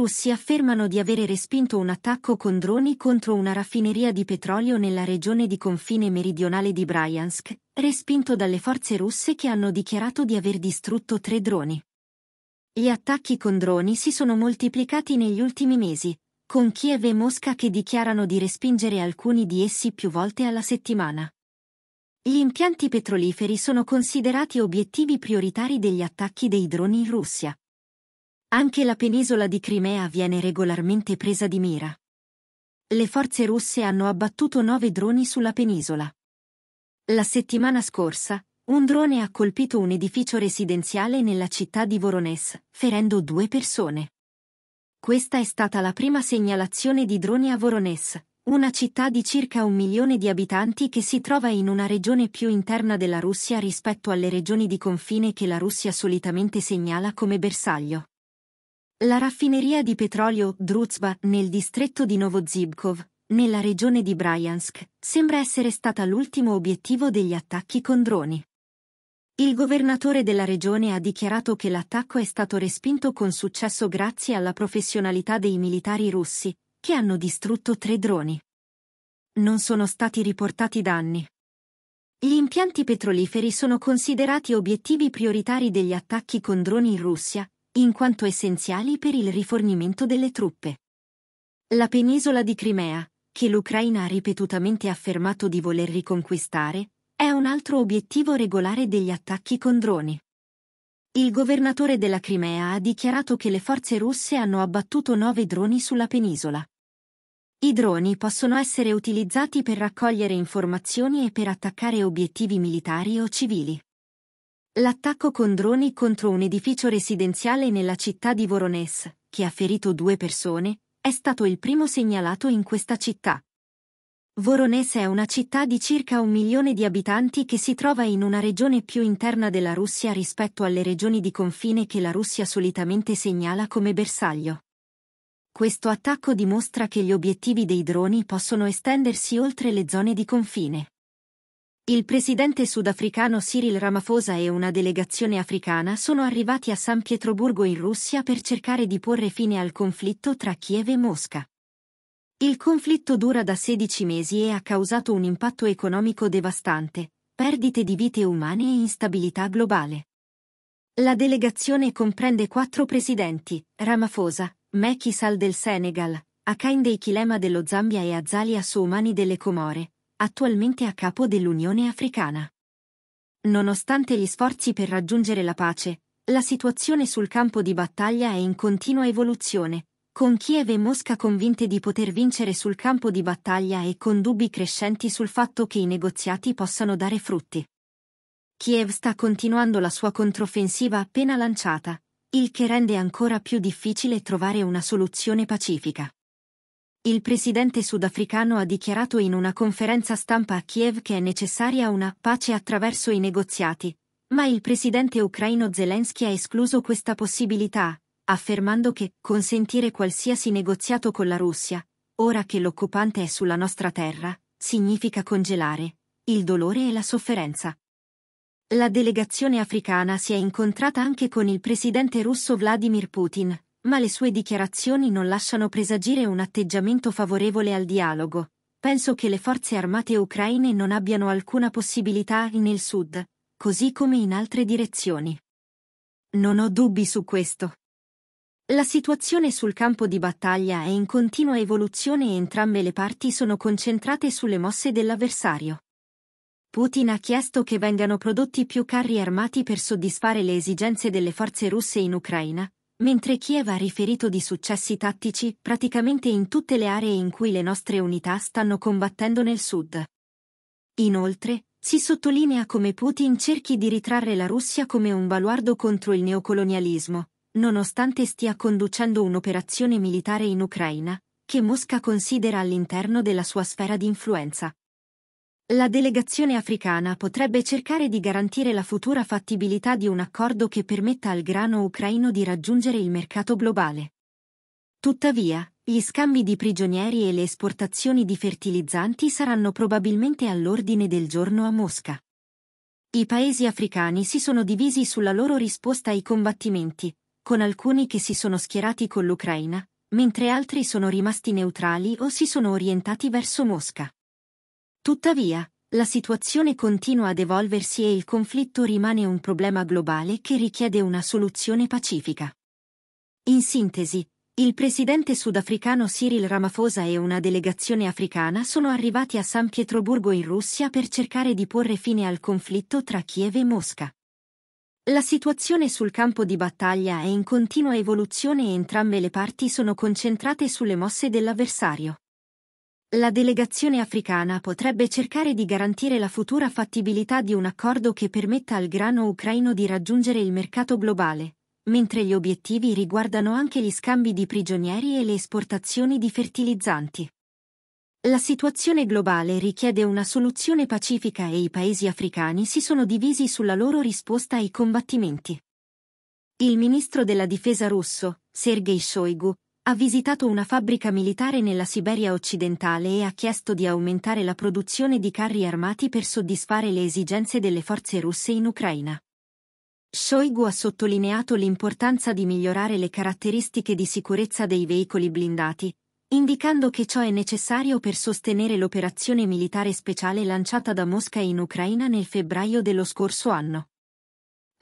russi affermano di avere respinto un attacco con droni contro una raffineria di petrolio nella regione di confine meridionale di Bryansk, respinto dalle forze russe che hanno dichiarato di aver distrutto tre droni. Gli attacchi con droni si sono moltiplicati negli ultimi mesi, con Kiev e Mosca che dichiarano di respingere alcuni di essi più volte alla settimana. Gli impianti petroliferi sono considerati obiettivi prioritari degli attacchi dei droni in Russia, anche la penisola di Crimea viene regolarmente presa di mira. Le forze russe hanno abbattuto nove droni sulla penisola. La settimana scorsa, un drone ha colpito un edificio residenziale nella città di Voronezh, ferendo due persone. Questa è stata la prima segnalazione di droni a Voronezh, una città di circa un milione di abitanti che si trova in una regione più interna della Russia rispetto alle regioni di confine che la Russia solitamente segnala come bersaglio. La raffineria di petrolio Druzba nel distretto di Novozibkov, nella regione di Bryansk, sembra essere stata l'ultimo obiettivo degli attacchi con droni. Il governatore della regione ha dichiarato che l'attacco è stato respinto con successo grazie alla professionalità dei militari russi, che hanno distrutto tre droni. Non sono stati riportati danni. Gli impianti petroliferi sono considerati obiettivi prioritari degli attacchi con droni in Russia, in quanto essenziali per il rifornimento delle truppe. La penisola di Crimea, che l'Ucraina ha ripetutamente affermato di voler riconquistare, è un altro obiettivo regolare degli attacchi con droni. Il governatore della Crimea ha dichiarato che le forze russe hanno abbattuto nove droni sulla penisola. I droni possono essere utilizzati per raccogliere informazioni e per attaccare obiettivi militari o civili. L'attacco con droni contro un edificio residenziale nella città di Voronezh, che ha ferito due persone, è stato il primo segnalato in questa città. Voronezh è una città di circa un milione di abitanti che si trova in una regione più interna della Russia rispetto alle regioni di confine che la Russia solitamente segnala come bersaglio. Questo attacco dimostra che gli obiettivi dei droni possono estendersi oltre le zone di confine. Il presidente sudafricano Cyril Ramaphosa e una delegazione africana sono arrivati a San Pietroburgo in Russia per cercare di porre fine al conflitto tra Kiev e Mosca. Il conflitto dura da 16 mesi e ha causato un impatto economico devastante, perdite di vite umane e instabilità globale. La delegazione comprende quattro presidenti, Ramaphosa, Macky Sall del Senegal, Akinde Kilema dello Zambia e Azalia Soumani delle Comore, attualmente a capo dell'Unione Africana. Nonostante gli sforzi per raggiungere la pace, la situazione sul campo di battaglia è in continua evoluzione, con Kiev e Mosca convinte di poter vincere sul campo di battaglia e con dubbi crescenti sul fatto che i negoziati possano dare frutti. Kiev sta continuando la sua controffensiva appena lanciata, il che rende ancora più difficile trovare una soluzione pacifica. Il presidente sudafricano ha dichiarato in una conferenza stampa a Kiev che è necessaria una pace attraverso i negoziati, ma il presidente ucraino Zelensky ha escluso questa possibilità, affermando che consentire qualsiasi negoziato con la Russia, ora che l'occupante è sulla nostra terra, significa congelare il dolore e la sofferenza. La delegazione africana si è incontrata anche con il presidente russo Vladimir Putin, ma le sue dichiarazioni non lasciano presagire un atteggiamento favorevole al dialogo. Penso che le forze armate ucraine non abbiano alcuna possibilità nel sud, così come in altre direzioni. Non ho dubbi su questo. La situazione sul campo di battaglia è in continua evoluzione e entrambe le parti sono concentrate sulle mosse dell'avversario. Putin ha chiesto che vengano prodotti più carri armati per soddisfare le esigenze delle forze russe in Ucraina, mentre Kiev ha riferito di successi tattici praticamente in tutte le aree in cui le nostre unità stanno combattendo nel sud. Inoltre, si sottolinea come Putin cerchi di ritrarre la Russia come un baluardo contro il neocolonialismo, nonostante stia conducendo un'operazione militare in Ucraina, che Mosca considera all'interno della sua sfera di influenza. La delegazione africana potrebbe cercare di garantire la futura fattibilità di un accordo che permetta al grano ucraino di raggiungere il mercato globale. Tuttavia, gli scambi di prigionieri e le esportazioni di fertilizzanti saranno probabilmente all'ordine del giorno a Mosca. I paesi africani si sono divisi sulla loro risposta ai combattimenti, con alcuni che si sono schierati con l'Ucraina, mentre altri sono rimasti neutrali o si sono orientati verso Mosca. Tuttavia, la situazione continua ad evolversi e il conflitto rimane un problema globale che richiede una soluzione pacifica. In sintesi, il presidente sudafricano Cyril Ramaphosa e una delegazione africana sono arrivati a San Pietroburgo in Russia per cercare di porre fine al conflitto tra Kiev e Mosca. La situazione sul campo di battaglia è in continua evoluzione e entrambe le parti sono concentrate sulle mosse dell'avversario la delegazione africana potrebbe cercare di garantire la futura fattibilità di un accordo che permetta al grano ucraino di raggiungere il mercato globale, mentre gli obiettivi riguardano anche gli scambi di prigionieri e le esportazioni di fertilizzanti. La situazione globale richiede una soluzione pacifica e i paesi africani si sono divisi sulla loro risposta ai combattimenti. Il ministro della difesa russo, Sergei Shoigu, ha visitato una fabbrica militare nella Siberia occidentale e ha chiesto di aumentare la produzione di carri armati per soddisfare le esigenze delle forze russe in Ucraina. Shoigu ha sottolineato l'importanza di migliorare le caratteristiche di sicurezza dei veicoli blindati, indicando che ciò è necessario per sostenere l'operazione militare speciale lanciata da Mosca in Ucraina nel febbraio dello scorso anno.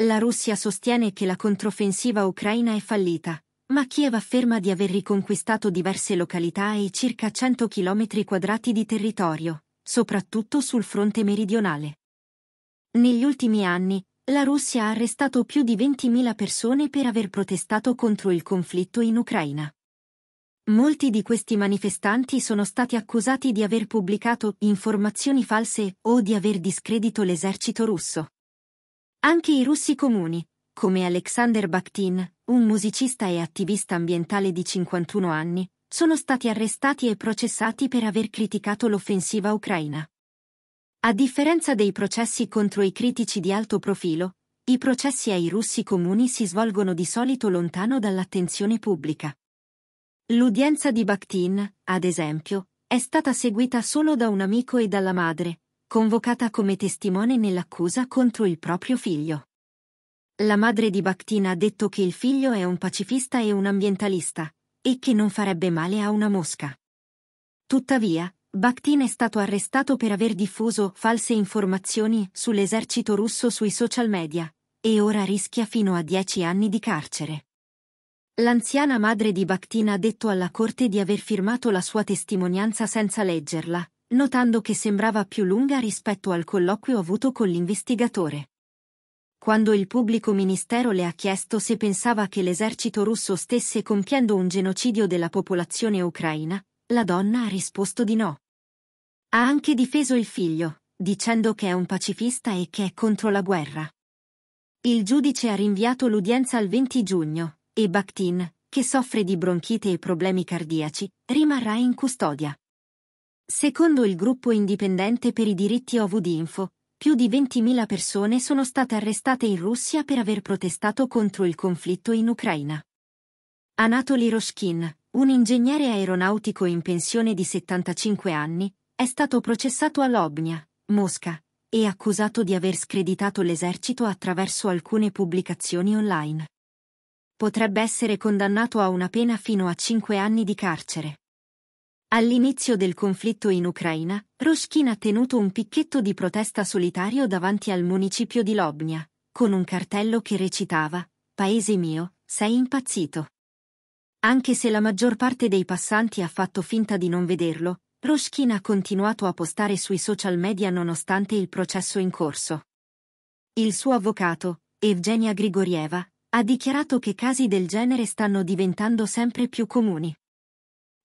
La Russia sostiene che la controffensiva ucraina è fallita, ma Kiev afferma di aver riconquistato diverse località e circa 100 km quadrati di territorio, soprattutto sul fronte meridionale. Negli ultimi anni, la Russia ha arrestato più di 20.000 persone per aver protestato contro il conflitto in Ucraina. Molti di questi manifestanti sono stati accusati di aver pubblicato informazioni false o di aver discredito l'esercito russo. Anche i russi comuni, come Alexander Bakhtin, un musicista e attivista ambientale di 51 anni, sono stati arrestati e processati per aver criticato l'offensiva ucraina. A differenza dei processi contro i critici di alto profilo, i processi ai russi comuni si svolgono di solito lontano dall'attenzione pubblica. L'udienza di Bakhtin, ad esempio, è stata seguita solo da un amico e dalla madre, convocata come testimone nell'accusa contro il proprio figlio. La madre di Bakhtin ha detto che il figlio è un pacifista e un ambientalista, e che non farebbe male a una mosca. Tuttavia, Bakhtin è stato arrestato per aver diffuso false informazioni sull'esercito russo sui social media, e ora rischia fino a dieci anni di carcere. L'anziana madre di Bakhtin ha detto alla corte di aver firmato la sua testimonianza senza leggerla, notando che sembrava più lunga rispetto al colloquio avuto con l'investigatore quando il pubblico ministero le ha chiesto se pensava che l'esercito russo stesse compiendo un genocidio della popolazione ucraina, la donna ha risposto di no. Ha anche difeso il figlio, dicendo che è un pacifista e che è contro la guerra. Il giudice ha rinviato l'udienza al 20 giugno, e Bakhtin, che soffre di bronchite e problemi cardiaci, rimarrà in custodia. Secondo il gruppo indipendente per i diritti OVD Info, più di 20.000 persone sono state arrestate in Russia per aver protestato contro il conflitto in Ucraina. Anatoly Roshkin, un ingegnere aeronautico in pensione di 75 anni, è stato processato a Lobnia, Mosca, e accusato di aver screditato l'esercito attraverso alcune pubblicazioni online. Potrebbe essere condannato a una pena fino a 5 anni di carcere. All'inizio del conflitto in Ucraina, Roshkin ha tenuto un picchetto di protesta solitario davanti al municipio di Lobnia, con un cartello che recitava Paese mio, sei impazzito. Anche se la maggior parte dei passanti ha fatto finta di non vederlo, Roshkin ha continuato a postare sui social media nonostante il processo in corso. Il suo avvocato, Evgenia Grigorieva, ha dichiarato che casi del genere stanno diventando sempre più comuni.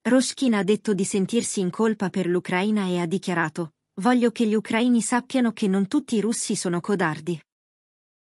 Roshkin ha detto di sentirsi in colpa per l'Ucraina e ha dichiarato Voglio che gli ucraini sappiano che non tutti i russi sono codardi.